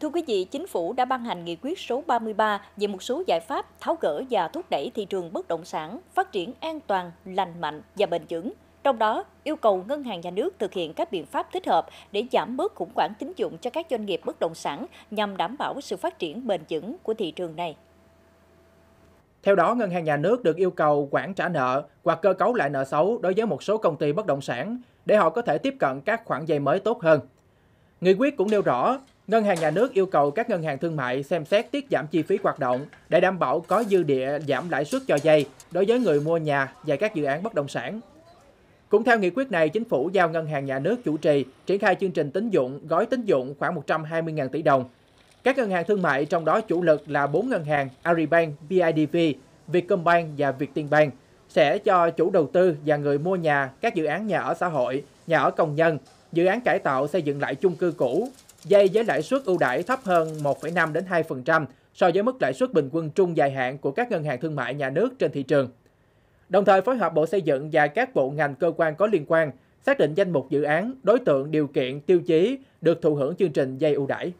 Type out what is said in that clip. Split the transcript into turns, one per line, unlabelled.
Thưa quý vị, chính phủ đã ban hành nghị quyết số 33 về một số giải pháp tháo gỡ và thúc đẩy thị trường bất động sản phát triển an toàn, lành mạnh và bền vững. Trong đó, yêu cầu ngân hàng nhà nước thực hiện các biện pháp thích hợp để giảm bớt khủng hoảng tín dụng cho các doanh nghiệp bất động sản nhằm đảm bảo sự phát triển bền vững của thị trường này.
Theo đó, ngân hàng nhà nước được yêu cầu quản trả nợ hoặc cơ cấu lại nợ xấu đối với một số công ty bất động sản để họ có thể tiếp cận các khoản vay mới tốt hơn. Nghị quyết cũng nêu rõ, Ngân hàng nhà nước yêu cầu các ngân hàng thương mại xem xét tiết giảm chi phí hoạt động để đảm bảo có dư địa giảm lãi suất cho vay đối với người mua nhà và các dự án bất động sản. Cũng theo nghị quyết này, chính phủ giao ngân hàng nhà nước chủ trì triển khai chương trình tín dụng gói tín dụng khoảng 120.000 tỷ đồng. Các ngân hàng thương mại trong đó chủ lực là 4 ngân hàng Aribank, BIDV, Vietcombank và Vietinbank sẽ cho chủ đầu tư và người mua nhà các dự án nhà ở xã hội, nhà ở công nhân, dự án cải tạo xây dựng lại chung cư cũ, dây với lãi suất ưu đãi thấp hơn 1,5 đến 2% so với mức lãi suất bình quân trung dài hạn của các ngân hàng thương mại nhà nước trên thị trường. Đồng thời phối hợp Bộ Xây dựng và các bộ ngành cơ quan có liên quan xác định danh mục dự án, đối tượng, điều kiện, tiêu chí được thụ hưởng chương trình dây ưu đãi.